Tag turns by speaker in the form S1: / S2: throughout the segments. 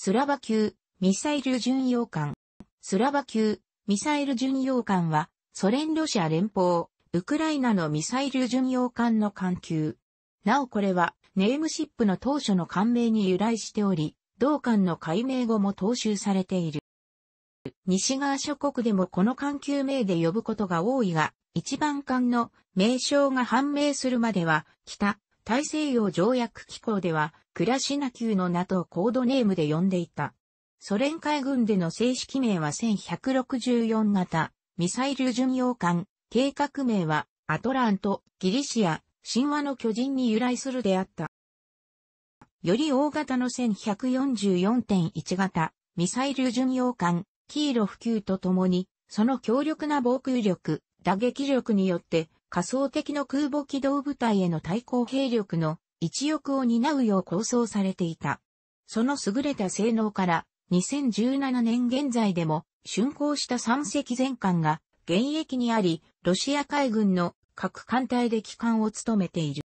S1: スラバ級、ミサイル巡洋艦。スラバ級、ミサイル巡洋艦は、ソ連ロシア連邦、ウクライナのミサイル巡洋艦の艦級。なおこれは、ネームシップの当初の艦名に由来しており、同艦の改名後も踏襲されている。西側諸国でもこの艦級名で呼ぶことが多いが、一番艦の名称が判明するまでは、北、大西洋条約機構では、クラシナ級の名とコードネームで呼んでいた。ソ連海軍での正式名は1164型、ミサイル巡洋艦、計画名は、アトラント、ギリシア、神話の巨人に由来するであった。より大型の1144.1型、ミサイル巡洋艦、キーロ普及とともに、その強力な防空力、打撃力によって、仮想的の空母機動部隊への対抗兵力の一翼を担うよう構想されていた。その優れた性能から2017年現在でも竣工した3隻全艦が現役にあり、ロシア海軍の各艦隊で機関を務めている。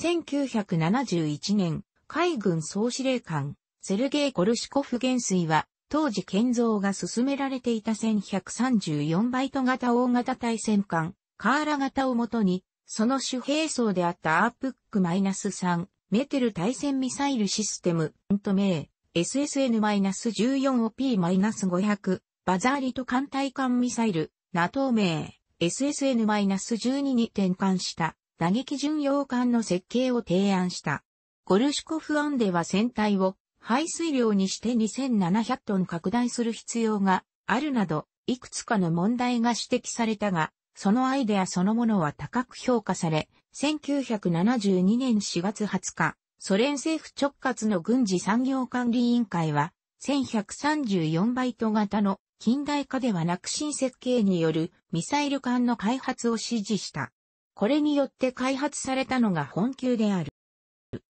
S1: 1971年、海軍総司令官、セルゲイ・コルシコフ元帥は、当時建造が進められていた1134バイト型大型対戦艦、カーラ型をもとに、その主兵装であったアープック -3 メテル対戦ミサイルシステム、と名、SSN-14OP-500 バザーリと艦隊艦ミサイル、ナト t 名、SSN-12 に転換した打撃巡洋艦の設計を提案した。ゴルシコフ案では船体を排水量にして2700トン拡大する必要があるなど、いくつかの問題が指摘されたが、そのアイデアそのものは高く評価され、1972年4月20日、ソ連政府直轄の軍事産業管理委員会は、1134バイト型の近代化ではなく新設計によるミサイル艦の開発を指示した。これによって開発されたのが本級である。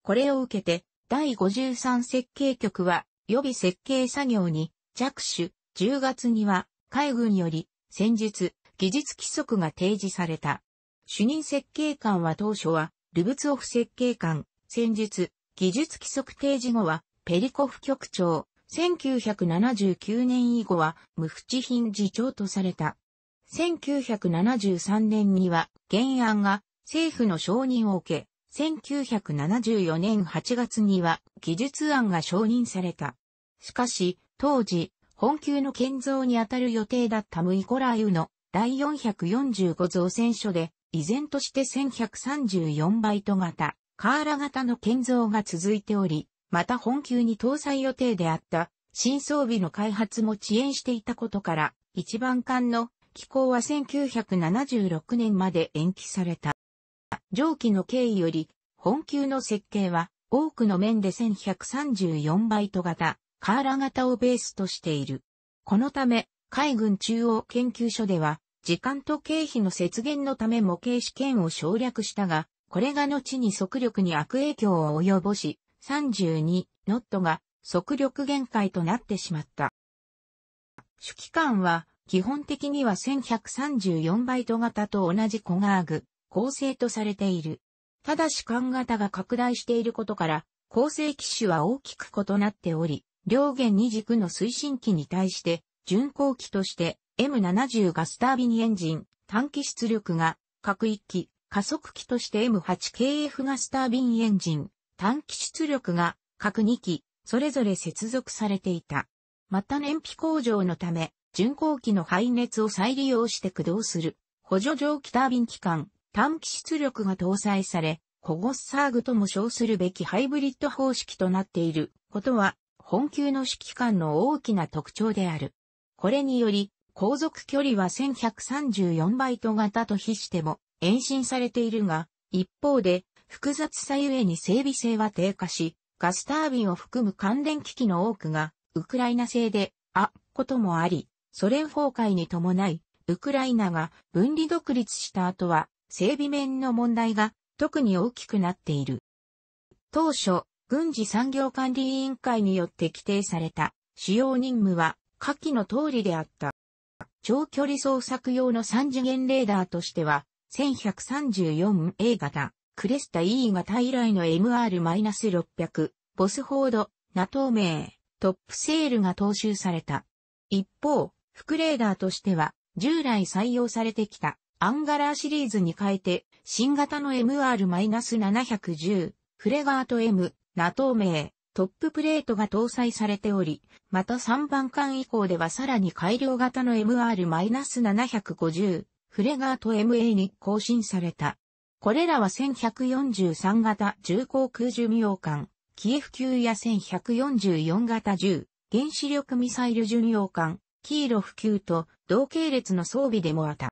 S1: これを受けて、第53設計局は予備設計作業に着手、10月には海軍より戦術、技術規則が提示された。主任設計官は当初は、ルブツオフ設計官、先日、技術規則提示後は、ペリコフ局長、1979年以後は、無淵品次長とされた。1973年には、原案が政府の承認を受け、1974年8月には技術案が承認された。しかし、当時、本級の建造にあたる予定だったムイコラー・ユの第445造船所で、依然として1134バイト型、カーラ型の建造が続いており、また本級に搭載予定であった新装備の開発も遅延していたことから、一番艦の機構は1976年まで延期された。上記の経緯より、本級の設計は多くの面で1134バイト型、カーラ型をベースとしている。このため、海軍中央研究所では、時間と経費の節減のため模型試験を省略したが、これが後に速力に悪影響を及ぼし、32ノットが速力限界となってしまった。主機関は、基本的には1134バイト型と同じコガーグ、構成とされている。ただし艦型が拡大していることから、構成機種は大きく異なっており、両弦二軸の推進機に対して、巡航機として M70 ガスタービンエンジン、短期出力が、各1機、加速機として M8KF ガスタービンエンジン、短期出力が、各2機、それぞれ接続されていた。また燃費向上のため、巡航機の排熱を再利用して駆動する、補助蒸気タービン機関、短期出力が搭載され、コゴスサーグとも称するべきハイブリッド方式となっていることは、本級の指揮官の大きな特徴である。これにより、航続距離は1134バイト型と比しても延伸されているが、一方で複雑さゆえに整備性は低下し、ガスタービンを含む関連機器の多くがウクライナ製であこともあり、ソ連崩壊に伴い、ウクライナが分離独立した後は整備面の問題が特に大きくなっている。当初、軍事産業管理委員会によって規定された使用任務は下記の通りであった。長距離捜索用の3次元レーダーとしては、1134A 型、クレスタ E 型以来の MR-600、ボスフォード、ナトーイ、トップセールが踏襲された。一方、副レーダーとしては、従来採用されてきた、アンガラーシリーズに変えて、新型の MR-710、フレガート M、ナトーイ、トッププレートが搭載されており、また3番艦以降ではさらに改良型の MR-750 フレガート MA に更新された。これらは1143型重航空寿命艦、キエフ級や1144型10、原子力ミサイル巡洋艦、キーロフ級と同系列の装備でもあった。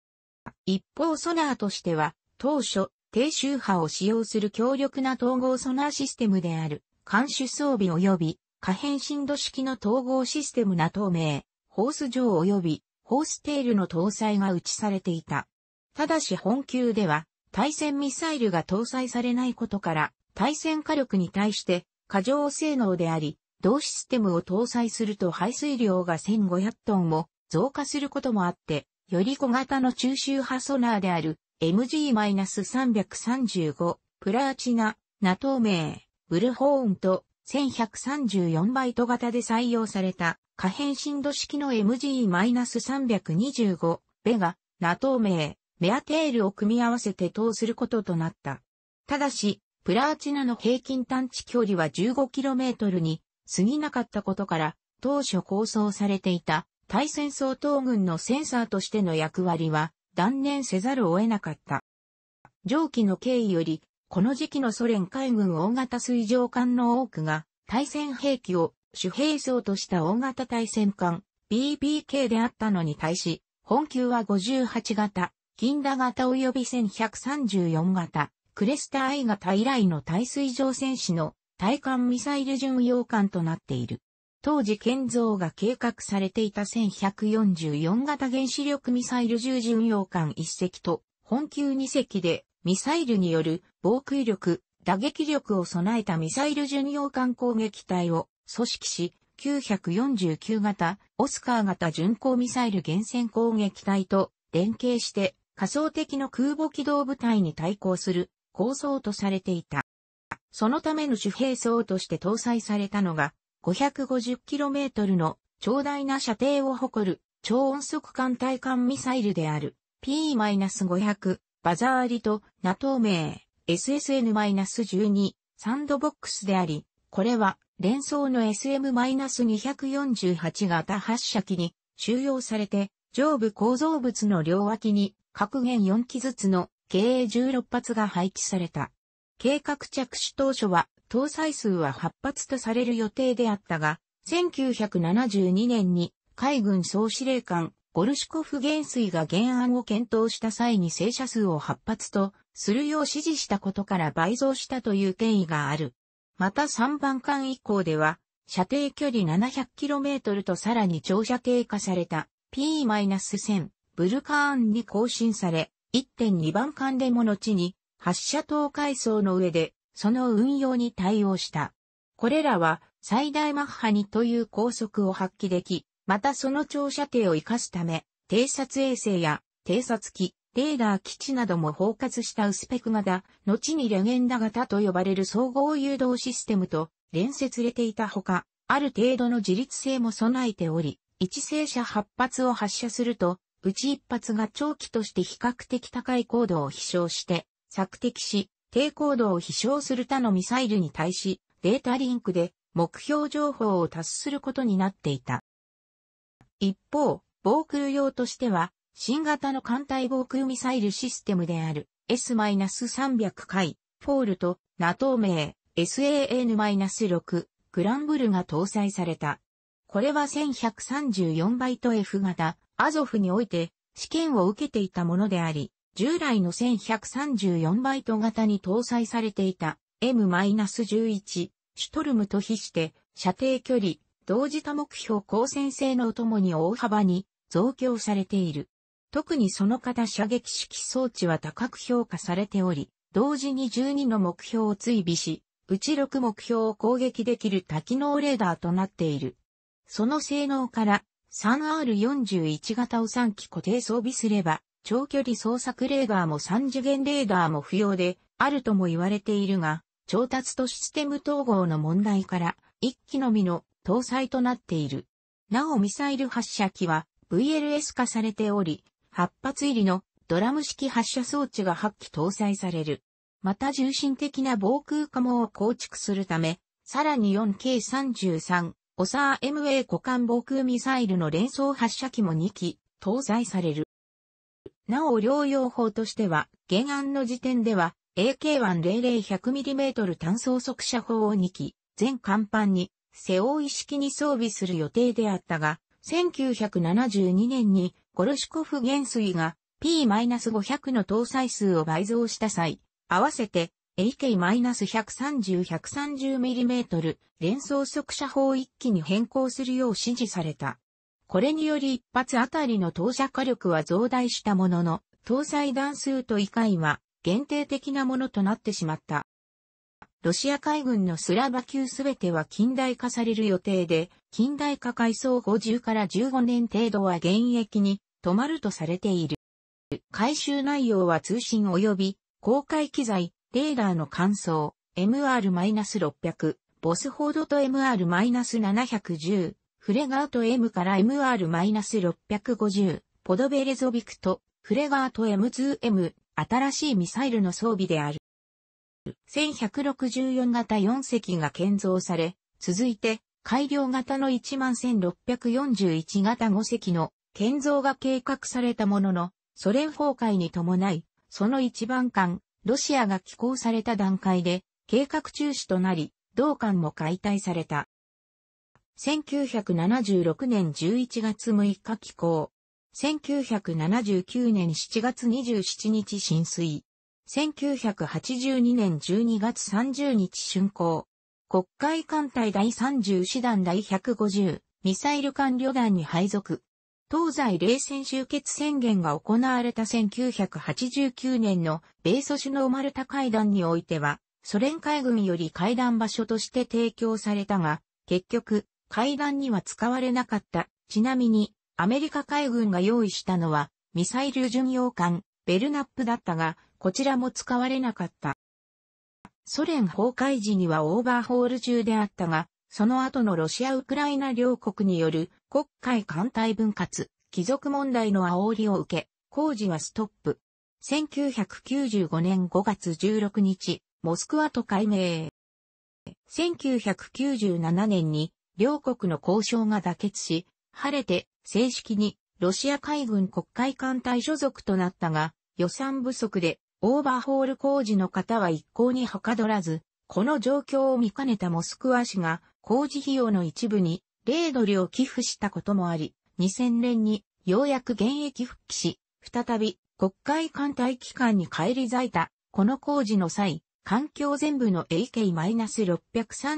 S1: 一方ソナーとしては、当初、低周波を使用する強力な統合ソナーシステムである、監視装備及び可変振動式の統合システムな透明、ホース上及びホーステールの搭載が打ちされていた。ただし本級では対戦ミサイルが搭載されないことから対戦火力に対して過剰性能であり、同システムを搭載すると排水量が1500トンも増加することもあって、より小型の中周波ソナーである MG-335 プラーチナ、ナ透明、ブルホーンと1134バイト型で採用された可変振動式の MG-325 ベガ、ナトーメアテールを組み合わせて等することとなった。ただし、プラーチナの平均探知距離は 15km に過ぎなかったことから、当初構想されていた対戦相当軍のセンサーとしての役割は断念せざるを得なかった。上記の経緯より、この時期のソ連海軍大型水上艦の多くが、対戦兵器を主兵装とした大型対戦艦 BBK であったのに対し、本級は58型、金田型及び1134型、クレスタ I 型以来の対水上戦士の対艦ミサイル巡洋艦となっている。当時建造が計画されていた1144型原子力ミサイル重巡洋艦1隻と本級2隻でミサイルによる防空力、打撃力を備えたミサイル巡洋艦攻撃隊を組織し、949型、オスカー型巡航ミサイル原潜攻撃隊と連携して仮想的の空母機動部隊に対抗する構想とされていた。そのための主兵装として搭載されたのが 550km の長大な射程を誇る超音速艦対艦ミサイルである P-500 バザーリと NATO 名。SSN-12 サンドボックスであり、これは連想の SM-248 型発射機に収容されて、上部構造物の両脇に各弦4機ずつの計16発が配置された。計画着手当初は搭載数は8発とされる予定であったが、1972年に海軍総司令官ゴルシコフ元帥が原案を検討した際に正射数を8発とするよう指示したことから倍増したという経緯がある。また3番艦以降では、射程距離 700km とさらに長射程化された P-1000 ブルカーンに更新され、1.2番艦でも後に発射塔階層の上でその運用に対応した。これらは最大マッハ2という高速を発揮でき、またその長射程を活かすため、偵察衛星や偵察機、レーダー基地なども包括したウスペク型、後にレゲンダ型と呼ばれる総合誘導システムと連接れていたほか、ある程度の自律性も備えており、一斉車8発を発射すると、うち1発が長期として比較的高い高度を飛翔して、索敵し、低高度を飛翔する他のミサイルに対し、データリンクで目標情報を達することになっていた。一方、防空用としては、新型の艦隊防空ミサイルシステムである S-300 回フォールと NATO 名 SAN-6 グランブルが搭載された。これは1134イト F 型アゾフにおいて試験を受けていたものであり、従来の1134バイト型に搭載されていた M-11 シュトルムと比して射程距離、同時多目標光線性能ともに大幅に増強されている。特にその型射撃式装置は高く評価されており、同時に12の目標を追尾し、うち6目標を攻撃できる多機能レーダーとなっている。その性能から 3R41 型を3機固定装備すれば、長距離捜索レーダーも3次元レーダーも不要で、あるとも言われているが、調達とシステム統合の問題から、1機のみの搭載となっている。なおミサイル発射機は VLS 化されており、8発入りのドラム式発射装置が8機搭載される。また重心的な防空カモを構築するため、さらに 4K33、オサー MA 股間防空ミサイルの連装発射機も2機搭載される。なお療養法としては、原案の時点では AK1000100mm 単装速射砲を2機、全甲板に背負い式に装備する予定であったが、1972年にコルシコフ原水が P-500 の搭載数を倍増した際、合わせて AK-130-130mm 連装速射砲一機に変更するよう指示された。これにより一発あたりの投射火力は増大したものの、搭載弾数と以外は限定的なものとなってしまった。ロシア海軍のスラバ級すべては近代化される予定で、近代化改装後0から15年程度は現役に止まるとされている。回収内容は通信及び公開機材、レーダーの感想、MR-600、ボスホードと MR-710、フレガート M から MR-650、ポドベレゾビクと、フレガート M2M、新しいミサイルの装備である。1164型4隻が建造され、続いて、改良型の11641型5隻の建造が計画されたものの、ソ連崩壊に伴い、その一番艦、ロシアが寄港された段階で、計画中止となり、同艦も解体された。1976年11月6日寄港。1979年7月27日浸水。1982年12月30日竣工。国会艦隊第30師団第150ミサイル艦旅団に配属。東西冷戦終結宣言が行われた1989年の米ソ首脳丸タ会談においては、ソ連海軍より会談場所として提供されたが、結局、会談には使われなかった。ちなみに、アメリカ海軍が用意したのは、ミサイル巡洋艦、ベルナップだったが、こちらも使われなかった。ソ連崩壊時にはオーバーホール中であったが、その後のロシア・ウクライナ両国による国会艦隊分割、貴族問題の煽りを受け、工事はストップ。1995年5月16日、モスクワと改名。1997年に両国の交渉が妥結し、晴れて正式にロシア海軍国会艦隊所属となったが、予算不足でオーバーホール工事の方は一向にはかどらず、この状況を見かねたモスクワ市が工事費用の一部に、0ドルを寄付したこともあり、2000年にようやく現役復帰し、再び国会艦隊機関に返り咲いた、この工事の際、環境全部の a k 6 3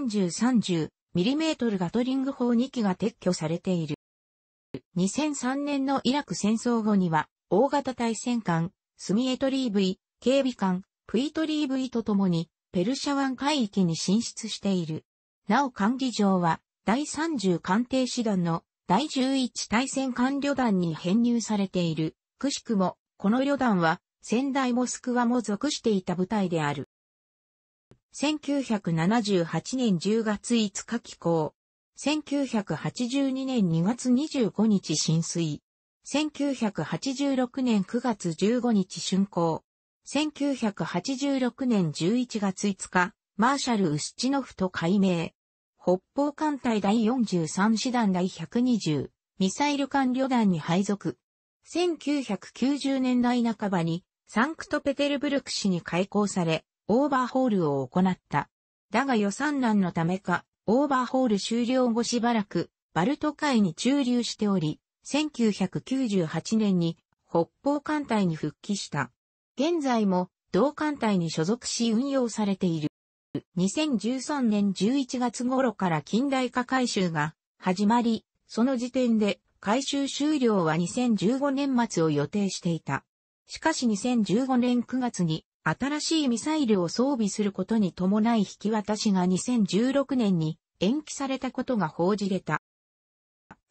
S1: 0 3 0トルガトリング砲2機が撤去されている。2003年のイラク戦争後には、大型対戦艦、スミエトリーブイ、警備艦、プイトリーブとともに、ペルシャ湾海域に進出している。なお管理上は、第30艦艇師団の第11対戦艦旅団に編入されている。くしくも、この旅団は、仙台モスクワも属していた部隊である。1978年10月5日寄港。1982年2月25日浸水。1986年9月15日竣工。1986年11月5日、マーシャル・ウスチノフと改名。北方艦隊第43師団第120、ミサイル艦旅団に配属。1990年代半ばに、サンクトペテルブルク市に開港され、オーバーホールを行った。だが予算難のためか、オーバーホール終了後しばらく、バルト海に駐留しており、1998年に北方艦隊に復帰した。現在も同艦隊に所属し運用されている。2013年11月頃から近代化改修が始まり、その時点で改修終了は2015年末を予定していた。しかし2015年9月に新しいミサイルを装備することに伴い引き渡しが2016年に延期されたことが報じれた。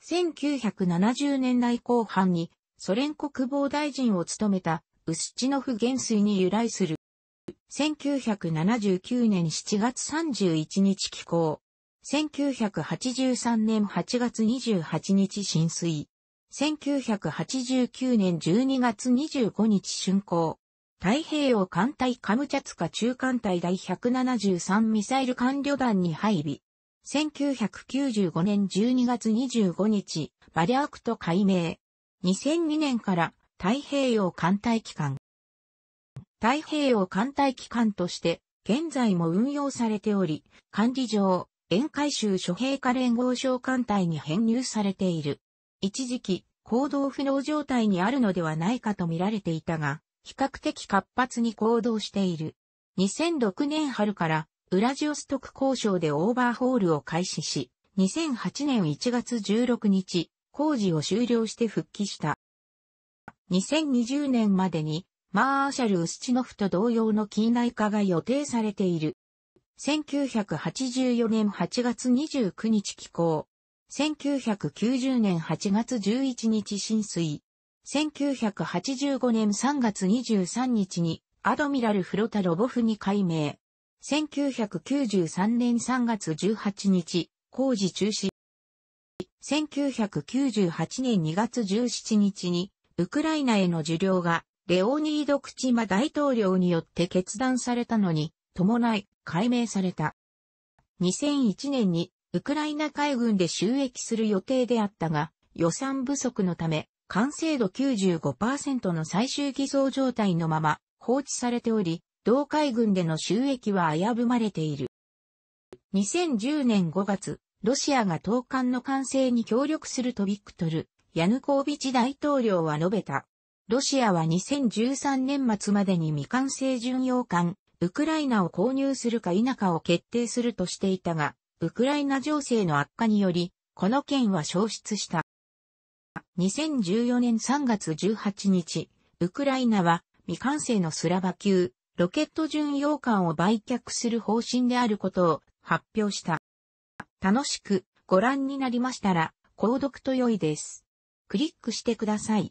S1: 1970年代後半にソ連国防大臣を務めたウスチノフ元帥に由来する1979年7月31日寄港。1983年8月28日浸水。1989年12月25日竣工。太平洋艦隊カムチャツカ中艦隊第173ミサイル艦旅団に配備。1995年12月25日、バリアクト改名。2002年から太平洋艦隊機関太平洋艦隊機関として、現在も運用されており、管理上、沿海州諸兵科連合小艦隊に編入されている。一時期、行動不能状態にあるのではないかと見られていたが、比較的活発に行動している。2006年春から、ウラジオストク交渉でオーバーホールを開始し、2008年1月16日、工事を終了して復帰した。2020年までにマーシャル・ウスチノフと同様の近代化が予定されている。1984年8月29日寄港。1990年8月11日浸水。1985年3月23日にアドミラル・フロタ・ロボフに改名。1993年3月18日、工事中止。1998年2月17日にウクライナへの受領がレオニード・クチマ大統領によって決断されたのに、伴い、解明された。2001年に、ウクライナ海軍で収益する予定であったが、予算不足のため、完成度95%の最終偽造状態のまま放置されており、同海軍での収益は危ぶまれている。2010年5月、ロシアが投艦の完成に協力するとビクトル、ヤヌコービチ大統領は述べた。ロシアは2013年末までに未完成巡洋艦、ウクライナを購入するか否かを決定するとしていたが、ウクライナ情勢の悪化により、この件は消失した。2014年3月18日、ウクライナは未完成のスラバ級、ロケット巡洋艦を売却する方針であることを発表した。楽しくご覧になりましたら、購読と良いです。クリックしてください。